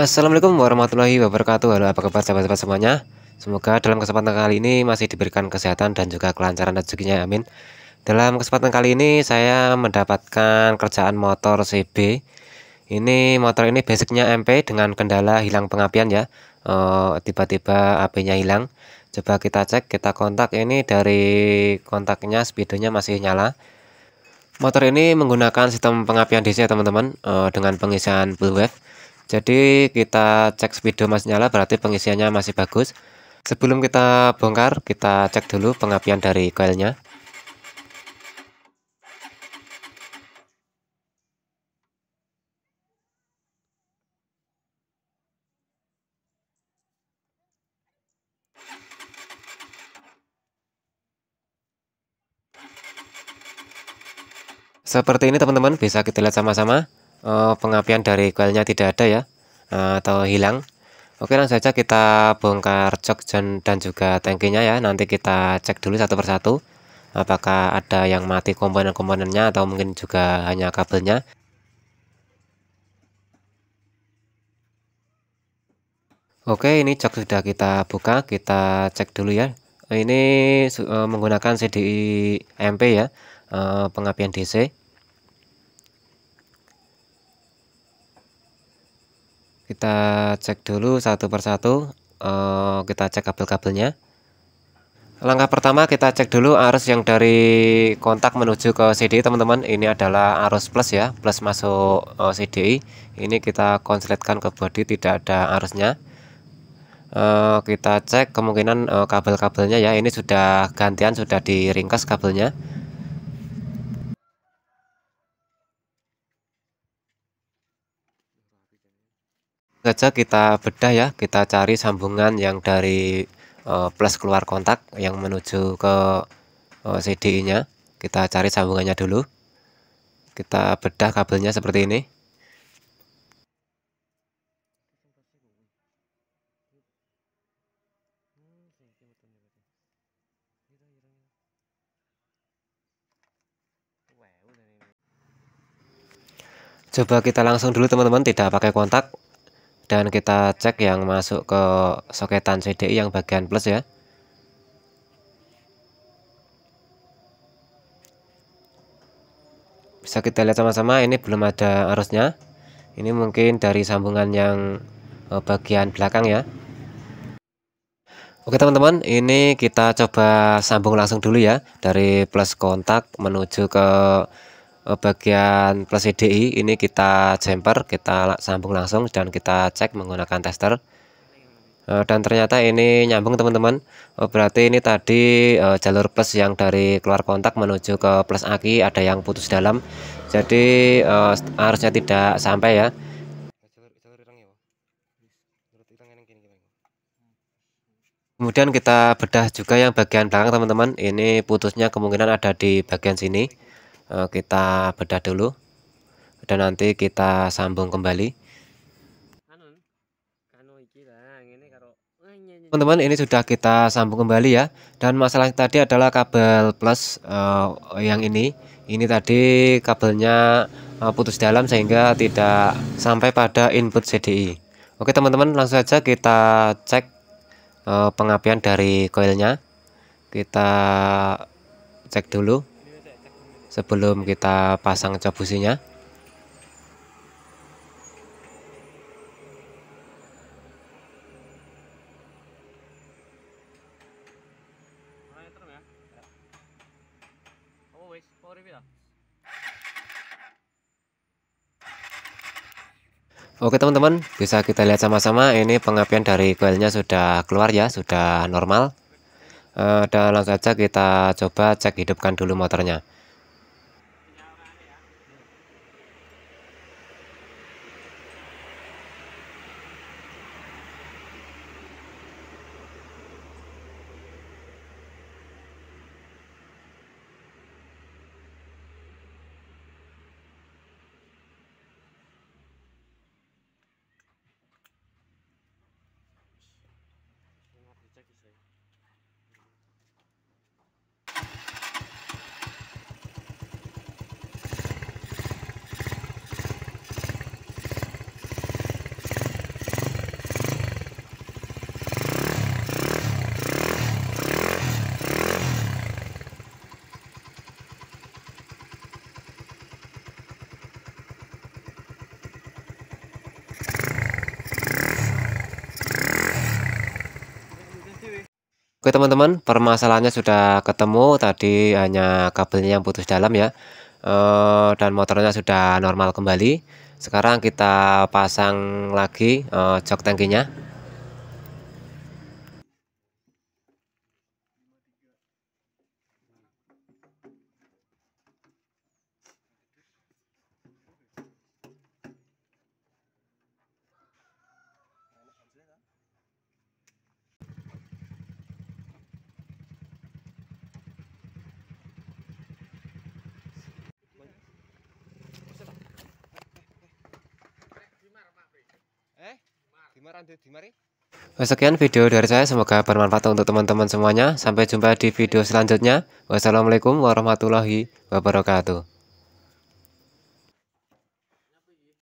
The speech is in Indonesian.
Assalamualaikum warahmatullahi wabarakatuh Halo apa kabar sahabat-sahabat semuanya Semoga dalam kesempatan kali ini masih diberikan kesehatan dan juga kelancaran rezekinya amin Dalam kesempatan kali ini saya mendapatkan kerjaan motor CB Ini motor ini basicnya MP dengan kendala hilang pengapian ya oh, Tiba-tiba e, apinya hilang Coba kita cek kita kontak ini dari kontaknya speedonya masih nyala Motor ini menggunakan sistem pengapian DC ya teman-teman oh, Dengan pengisian blue wave jadi kita cek speedo masih nyala berarti pengisiannya masih bagus. Sebelum kita bongkar, kita cek dulu pengapian dari coilnya. Seperti ini teman-teman, bisa kita lihat sama-sama uh, eh, pengapian dari coilnya tidak ada ya uh, atau hilang Oke langsung saja kita bongkar jok dan juga tangkinya ya nanti kita cek dulu satu persatu apakah ada yang mati komponen-komponennya atau mungkin juga hanya kabelnya Oke ini jok sudah kita buka kita cek dulu ya ini uh, menggunakan CDI MP ya uh, pengapian DC kita cek dulu satu persatu eh, kita cek kabel-kabelnya langkah pertama kita cek dulu arus yang dari kontak menuju ke CD teman-teman ini adalah arus plus ya plus masuk uh, eh, CDI ini kita konsletkan ke body tidak ada arusnya eh, kita cek kemungkinan kabel-kabelnya ya ini sudah gantian sudah diringkas kabelnya saja kita bedah ya kita cari sambungan yang dari uh, plus keluar kontak yang menuju ke uh, eh, CDI nya kita cari sambungannya dulu kita bedah kabelnya seperti ini Coba kita langsung dulu teman-teman tidak pakai kontak dan kita cek yang masuk ke soketan CDI yang bagian plus ya bisa kita lihat sama-sama ini belum ada arusnya ini mungkin dari sambungan yang e, bagian belakang ya Oke teman-teman ini kita coba sambung langsung dulu ya dari plus kontak menuju ke Eh, bagian plus CDI e ini kita jumper kita sambung langsung dan kita cek menggunakan tester eh, dan ternyata ini nyambung teman-teman eh, berarti ini tadi jalur plus yang dari keluar kontak menuju ke plus aki ada yang putus dalam jadi harusnya tidak sampai ya kemudian kita bedah juga yang bagian belakang teman-teman ini putusnya kemungkinan ada di bagian sini Eh, kita bedah dulu dan nanti kita sambung kembali oh, iya, iya, iya. teman-teman ini sudah kita sambung kembali ya dan masalah tadi adalah kabel plus uh, yang ini ini tadi kabelnya uh, putus dalam sehingga tidak sampai pada input CDI Oke teman-teman langsung saja kita cek uh, pengapian dari koilnya kita cek dulu sebelum kita pasang cap businya Oke teman-teman bisa kita lihat sama-sama ini pengapian dari coilnya sudah keluar ya sudah normal eh, dan langsung saja kita coba cek hidupkan dulu motornya Oke teman-teman, permasalahannya sudah ketemu. Tadi hanya kabelnya yang putus dalam ya. E, dan motornya sudah normal kembali. Sekarang kita pasang lagi e, jok tangkinya. Sekian video dari saya, semoga bermanfaat untuk teman-teman semuanya. Sampai jumpa di video selanjutnya. Wassalamualaikum warahmatullahi wabarakatuh.